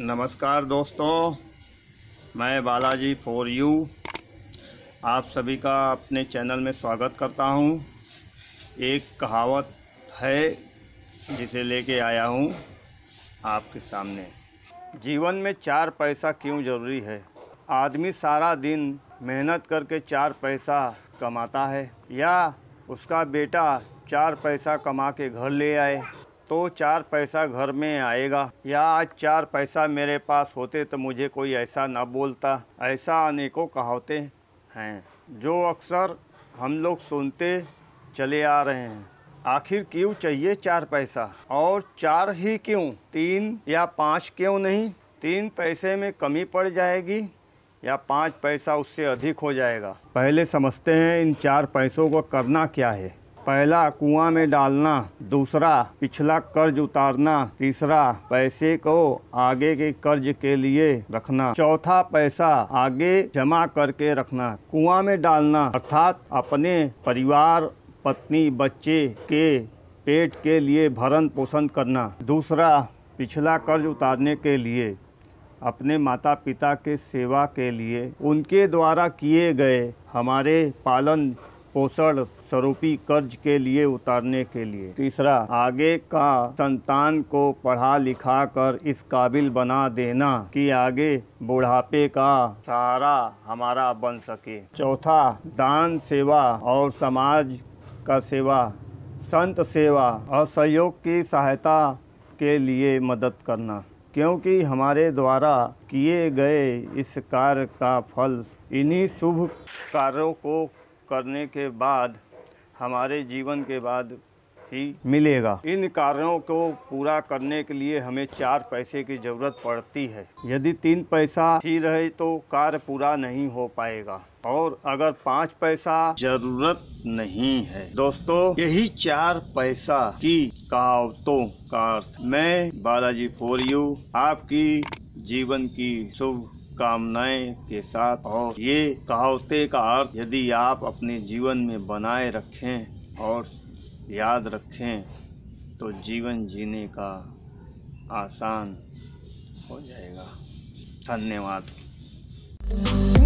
नमस्कार दोस्तों मैं बालाजी फॉर यू आप सभी का अपने चैनल में स्वागत करता हूं एक कहावत है जिसे लेके आया हूं आपके सामने जीवन में चार पैसा क्यों ज़रूरी है आदमी सारा दिन मेहनत करके चार पैसा कमाता है या उसका बेटा चार पैसा कमा के घर ले आए तो चार पैसा घर में आएगा या आज चार पैसा मेरे पास होते तो मुझे कोई ऐसा ना बोलता ऐसा अनेकों कहावते हैं जो अक्सर हम लोग सुनते चले आ रहे हैं आखिर क्यों चाहिए चार पैसा और चार ही क्यों तीन या पाँच क्यों नहीं तीन पैसे में कमी पड़ जाएगी या पाँच पैसा उससे अधिक हो जाएगा पहले समझते हैं इन चार पैसों को करना क्या है पहला कुआं में डालना दूसरा पिछला कर्ज उतारना तीसरा पैसे को आगे के कर्ज के लिए रखना चौथा पैसा आगे जमा करके रखना कुआं में डालना अर्थात अपने परिवार पत्नी बच्चे के पेट के लिए भरण पोषण करना दूसरा पिछला कर्ज उतारने के लिए अपने माता पिता के सेवा के लिए उनके द्वारा किए गए हमारे पालन पोषण स्वरूपी कर्ज के लिए उतारने के लिए तीसरा आगे का संतान को पढ़ा लिखा कर इस काबिल बना देना कि आगे बुढ़ापे का सहारा हमारा बन सके चौथा दान सेवा और समाज का सेवा संत सेवा और सहयोग की सहायता के लिए मदद करना क्योंकि हमारे द्वारा किए गए इस कार्य का फल इन्हीं शुभ कार्यों को करने के बाद हमारे जीवन के बाद ही मिलेगा इन कार्यों को पूरा करने के लिए हमें चार पैसे की जरूरत पड़ती है यदि तीन पैसा ही रहे तो कार्य पूरा नहीं हो पाएगा और अगर पाँच पैसा जरूरत नहीं है दोस्तों यही चार पैसा की कहावतों का मैं बालाजी फॉर यू आपकी जीवन की शुभ कामनाएं के साथ और ये कहावते का अर्थ यदि आप अपने जीवन में बनाए रखें और याद रखें तो जीवन जीने का आसान हो जाएगा धन्यवाद